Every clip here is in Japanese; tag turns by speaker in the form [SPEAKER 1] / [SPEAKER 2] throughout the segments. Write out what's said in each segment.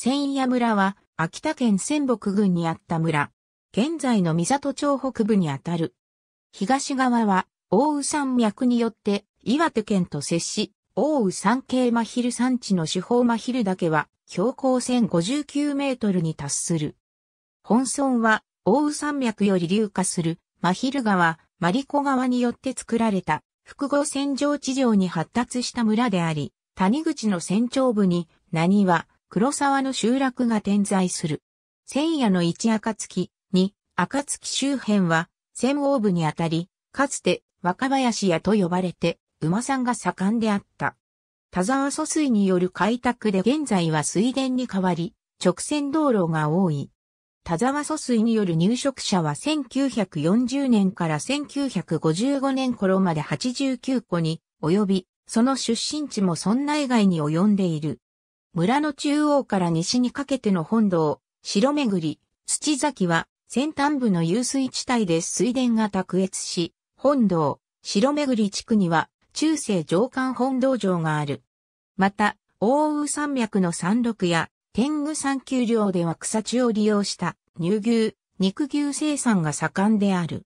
[SPEAKER 1] 千夜村は、秋田県仙北郡にあった村。現在の三里町北部にあたる。東側は、大宇山脈によって、岩手県と接し、大宇山系真昼山地の主方真昼岳は、標高1059メートルに達する。本村は、大宇山脈より流下する、真昼川、マリコ川によって作られた、複合線上地上に発達した村であり、谷口の山頂部に、何は、黒沢の集落が点在する。千夜の一暁に、暁周辺は、千王部にあたり、かつて若林屋と呼ばれて、馬さんが盛んであった。田沢疎水による開拓で現在は水田に変わり、直線道路が多い。田沢疎水による入植者は1940年から1955年頃まで89個に及び、その出身地も村内外に及んでいる。村の中央から西にかけての本堂、城巡り、土崎は、先端部の遊水地帯で水田が卓越し、本堂、城巡り地区には、中世上官本道場がある。また、大宇山脈の山麓や、天狗山丘陵では草地を利用した、乳牛、肉牛生産が盛んである。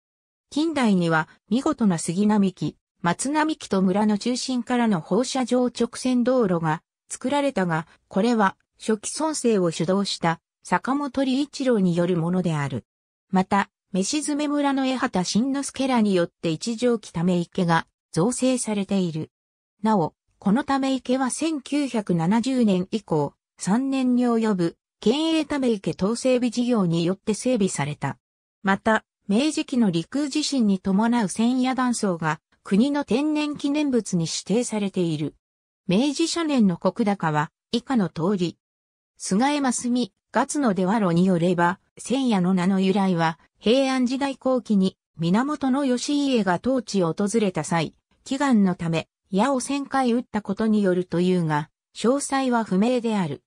[SPEAKER 1] 近代には、見事な杉並木、松並木と村の中心からの放射状直線道路が作られたが、これは初期村成を主導した坂本理一郎によるものである。また、飯詰村の江畑新之助らによって一条木ため池が造成されている。なお、このため池は1970年以降、3年に及ぶ県営ため池統整備事業によって整備された。また、明治期の陸地震に伴う千夜断層が国の天然記念物に指定されている。明治初年の国高は以下の通り。菅江真澄、月野出和路によれば、千夜の名の由来は、平安時代後期に源義家が当地を訪れた際、祈願のため、矢を千回打ったことによるというが、詳細は不明である。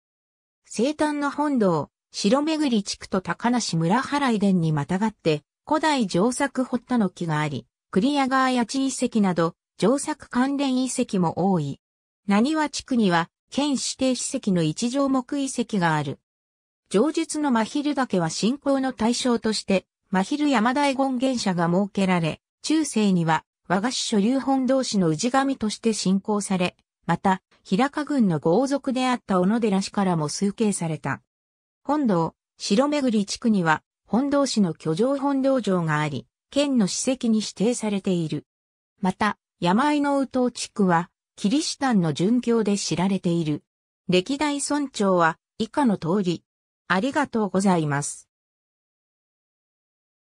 [SPEAKER 1] 生誕の本堂、白巡り地区と高梨村原遺伝にまたがって、古代上作堀田の木があり、栗屋川八地遺跡など、上作関連遺跡も多い。何は地区には、県指定史跡の一条木遺跡がある。上述の真昼岳は信仰の対象として、真昼山大権現者が設けられ、中世には和菓子所有本同士の氏神として信仰され、また、平賀郡の豪族であった小野寺氏からも崇敬された。本堂、城巡り地区には、本堂市の居城本堂城があり、県の史跡に指定されている。また、山井の宇島地区は、キリシタンの殉教で知られている。歴代村長は以下の通り。ありがとうございます。